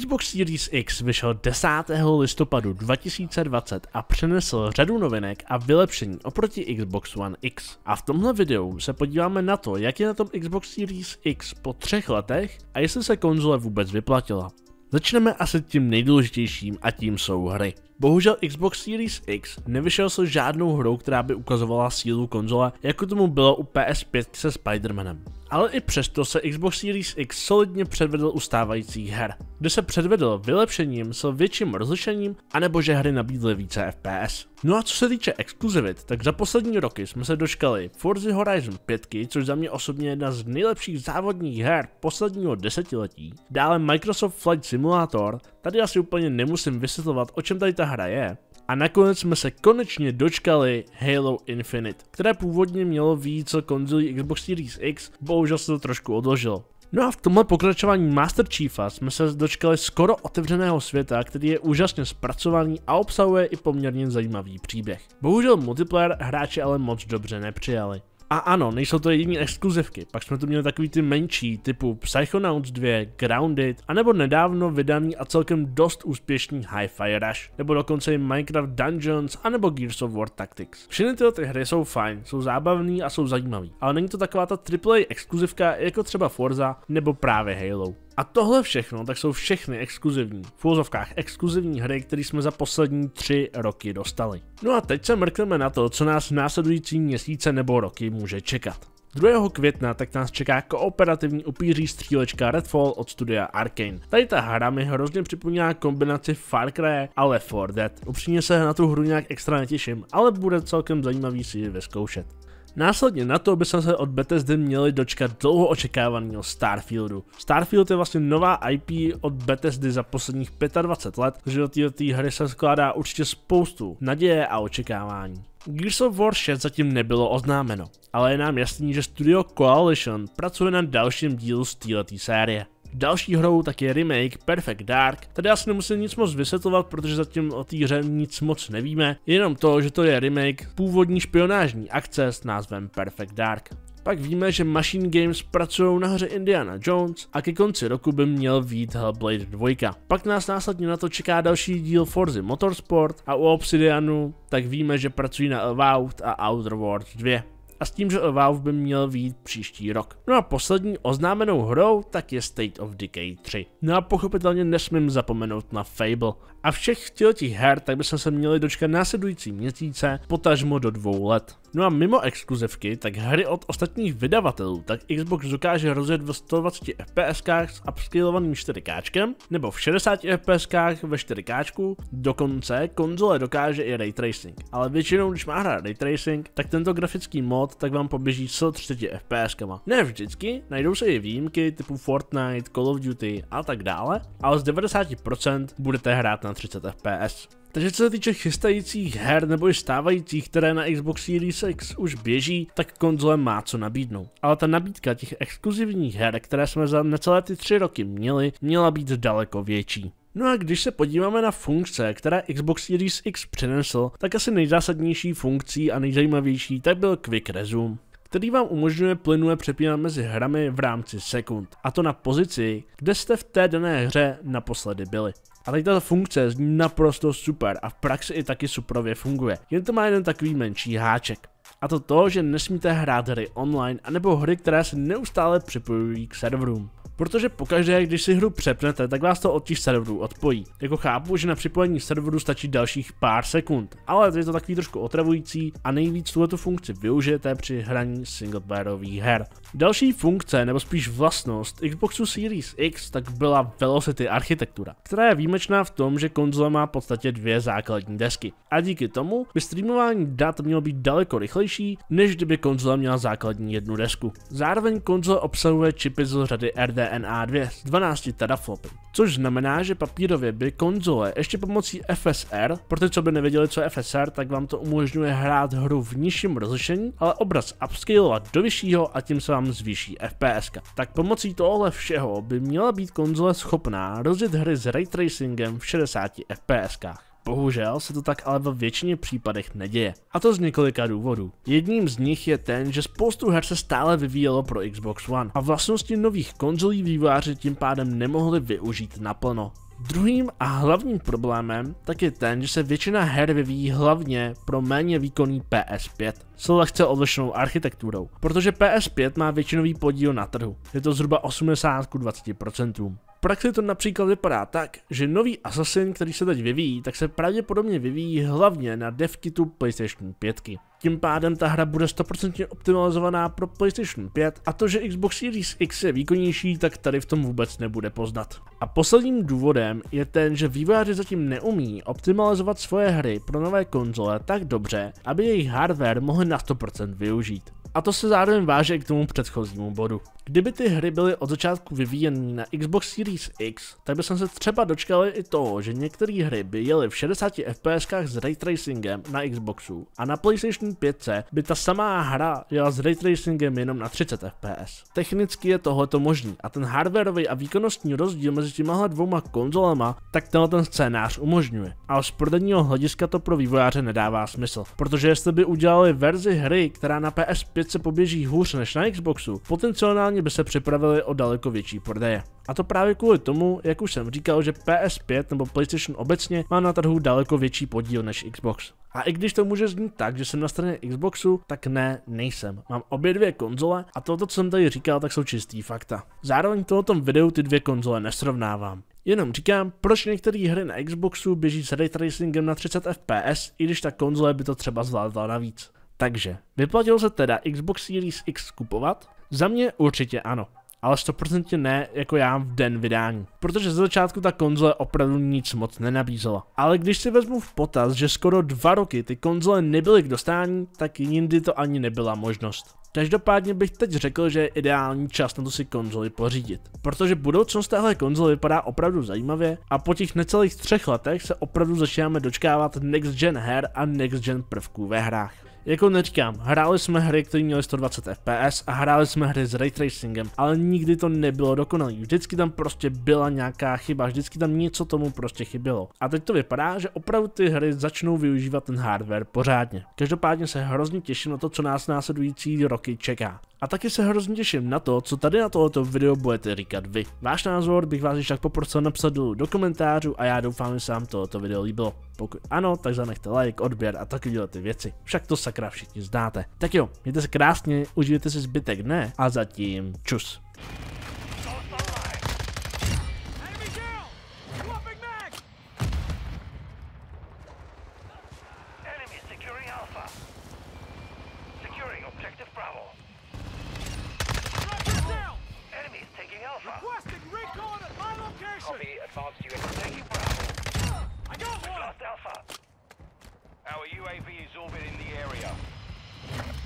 Xbox Series X vyšel 10. listopadu 2020 a přinesl řadu novinek a vylepšení oproti Xbox One X. A v tomhle videu se podíváme na to, jak je na tom Xbox Series X po třech letech a jestli se konzole vůbec vyplatila. Začneme asi tím nejdůležitějším a tím jsou hry. Bohužel Xbox Series X nevyšel se žádnou hrou, která by ukazovala sílu konzole, jako tomu bylo u PS5 se Spider-Manem. Ale i přesto se Xbox Series X solidně předvedl u stávajících her, kde se předvedl vylepšením s větším rozlišením, anebo že hry nabídly více FPS. No a co se týče exkluzivit, tak za poslední roky jsme se dočkali Forza Horizon 5, což za mě osobně je jedna z nejlepších závodních her posledního desetiletí, dále Microsoft Flight Simulator, tady asi úplně nemusím vysvětlovat, o čem tady ta ta hra je. A nakonec jsme se konečně dočkali Halo Infinite, které původně mělo víc co konzolí Xbox Series X, bohužel se to trošku odložilo. No a v tomhle pokračování Master Chiefa jsme se dočkali skoro otevřeného světa, který je úžasně zpracovaný a obsahuje i poměrně zajímavý příběh. Bohužel multiplayer hráči ale moc dobře nepřijali. A ano, nejsou to jediné exkluzivky, pak jsme tu měli takový ty menší, typu Psychonauts 2, Grounded, anebo nedávno vydaný a celkem dost úspěšný Hi-Fi Rush, nebo dokonce i Minecraft Dungeons, anebo Gears of War Tactics. Všechny tyhle ty hry jsou fajn, jsou zábavné a jsou zajímavé, ale není to taková ta AAA exkluzivka jako třeba Forza nebo právě Halo. A tohle všechno, tak jsou všechny exkluzivní, v úvozovkách exkluzivní hry, které jsme za poslední tři roky dostali. No a teď se mrkneme na to, co nás v následující měsíce nebo roky může čekat. 2. května tak nás čeká kooperativní upíří střílečka Redfall od studia Arkane. Tady ta hra mi hrozně připomíná kombinaci Far Cry a Left 4 Dead. Upřímně se na tu hru nějak extra netěším, ale bude celkem zajímavý si ji vyzkoušet. Následně na to, by se od Bethesdy měli dočkat dlouho očekávaného Starfieldu. Starfield je vlastně nová IP od Bethesdy za posledních 25 let, takže do této hry se skládá určitě spoustu naděje a očekávání. Gears of War 6 zatím nebylo oznámeno, ale je nám jasný, že studio Coalition pracuje na dalším dílu z této série. Další hrou tak je remake Perfect Dark. Tady asi nemusím nic moc vysvětlovat, protože zatím o té hře nic moc nevíme, jenom to, že to je remake původní špionážní akce s názvem Perfect Dark. Pak víme, že Machine Games pracují na hře Indiana Jones a ke konci roku by měl vít Hellblade 2. Pak nás následně na to čeká další díl Forzy Motorsport a u Obsidianu tak víme, že pracují na Avowed a Outer Worlds 2 a s tím, že Valve by měl výjít příští rok. No a poslední oznámenou hrou tak je State of Decay 3. No a pochopitelně nesmím zapomenout na Fable. A všech těch her tak by se měli dočkat následující měsíce, potažmo do dvou let. No a mimo exkluzivky, tak hry od ostatních vydavatelů, tak Xbox dokáže rozjet v 120 fps s upscalovaným 4K, nebo v 60 fps ve 4K, dokonce konzole dokáže i ray tracing. Ale většinou, když má hra ray tracing, tak tento grafický mod mod, tak vám poběží s 30 FPSkama. Ne vždycky, najdou se i výjimky typu Fortnite, Call of Duty a tak dále, ale z 90% budete hrát na 30 FPS. Takže co se týče chystajících her nebo i stávajících, které na Xbox Series X už běží, tak konzole má co nabídnout. Ale ta nabídka těch exkluzivních her, které jsme za necelé ty tři roky měli, měla být daleko větší. No a když se podíváme na funkce, které Xbox Series X přinesl, tak asi nejzásadnější funkcí a nejzajímavější tak byl Quick Resume který vám umožňuje plynule přepínat mezi hrami v rámci sekund, a to na pozici, kde jste v té dané hře naposledy byli. A tady tato funkce zní naprosto super a v praxi i taky suprově funguje, jen to má jeden takový menší háček. A to to, že nesmíte hrát hry online, anebo hry, které se neustále připojují k serverům. Protože pokaždé, když si hru přepnete, tak vás to od těch serverů odpojí. Jako chápu, že na připojení serveru stačí dalších pár sekund, ale je to takový trošku otravující a nejvíc tuto funkci využijete při hraní singleplayerových her. Další funkce, nebo spíš vlastnost Xboxu Series X, tak byla Velocity architektura, která je výjimečná v tom, že konzole má v podstatě dvě základní desky. A díky tomu by streamování dat mělo být daleko rychlejší, než kdyby konzole měla základní jednu desku. Zároveň konzole obsahuje čipy z řady RD DNA2 s 12 teraflopy. Což znamená, že papírově by konzole ještě pomocí FSR, pro ty, co by nevěděli, co je FSR, tak vám to umožňuje hrát hru v nižším rozlišení, ale obraz upscalovat do vyššího a tím se vám zvýší FPS. -ka. Tak pomocí tohle všeho by měla být konzole schopná rozjet hry s ray tracingem v 60 FPS. -kách. Bohužel se to tak ale ve většině případech neděje. A to z několika důvodů. Jedním z nich je ten, že spoustu her se stále vyvíjelo pro Xbox One a vlastnosti nových konzolí vývojáři tím pádem nemohli využít naplno. Druhým a hlavním problémem tak je ten, že se většina her vyvíjí hlavně pro méně výkonný PS5 s lehce odlišnou architekturou, protože PS5 má většinový podíl na trhu, je to zhruba 80 k 20% praxi to například vypadá tak, že nový Assassin, který se teď vyvíjí, tak se pravděpodobně vyvíjí hlavně na devkitu PlayStation 5. Tím pádem ta hra bude 100% optimalizovaná pro PlayStation 5 a to, že Xbox Series X je výkonnější, tak tady v tom vůbec nebude poznat. A posledním důvodem je ten, že vývojáři zatím neumí optimalizovat svoje hry pro nové konzole tak dobře, aby jejich hardware mohl na 100% využít. A to se zároveň váže k tomu předchozímu bodu. Kdyby ty hry byly od začátku vyvíjeny na Xbox Series X, tak by jsem se třeba dočkal i toho, že některé hry by jely v 60 FPS s ray tracingem na Xboxu a na PlayStation 5 by ta samá hra jela s ray tracingem jenom na 30 FPS. Technicky je to možný a ten hardwareový a výkonnostní rozdíl mezi těmahle dvouma konzolema tak tenhle ten scénář umožňuje. Ale z prodejního hlediska to pro vývojáře nedává smysl, protože jestli by udělali verzi hry, která na PS5 věce poběží hůř než na Xboxu, potenciálně by se připravili o daleko větší prodeje. A to právě kvůli tomu, jak už jsem říkal, že PS5 nebo PlayStation obecně má na trhu daleko větší podíl než Xbox. A i když to může znít tak, že jsem na straně Xboxu, tak ne, nejsem. Mám obě dvě konzole a toto, co jsem tady říkal, tak jsou čistý fakta. Zároveň v tomto videu ty dvě konzole nesrovnávám. Jenom říkám, proč některé hry na Xboxu běží s ray tracingem na 30 fps, i když ta konzole by to třeba zvládla navíc. Takže, vyplatilo se teda Xbox Series X kupovat? Za mě určitě ano, ale 100% ne jako já v den vydání, protože ze začátku ta konzole opravdu nic moc nenabízela. Ale když si vezmu v potaz, že skoro dva roky ty konzole nebyly k dostání, tak jindy to ani nebyla možnost. Každopádně bych teď řekl, že je ideální čas na to si konzoli pořídit, protože budoucnost téhle konzole vypadá opravdu zajímavě a po těch necelých třech letech se opravdu začínáme dočkávat next gen her a next gen prvků ve hrách. Jako neříkám, hráli jsme hry, které měly 120 FPS a hráli jsme hry s ray tracingem, ale nikdy to nebylo dokonalý. Vždycky tam prostě byla nějaká chyba, vždycky tam něco tomu prostě chybělo. A teď to vypadá, že opravdu ty hry začnou využívat ten hardware pořádně. Každopádně se hrozně těším na to, co nás následující roky čeká. A taky se hrozně těším na to, co tady na tohoto video budete říkat vy. Váš názor bych vás již tak poprosil napsat dolů do komentářů a já doufám, že se vám tohoto video líbilo. Pokud ano, tak zanechte like, odběr a taky ty věci. Však to sakra všichni zdáte. Tak jo, mějte se krásně, užijte si zbytek dne a zatím čus. Alpha. Alpha. Requesting recon at my location. Copy. Advanced UAV taking Bravo. I got one. Lost Alpha. Our UAV is orbiting the area.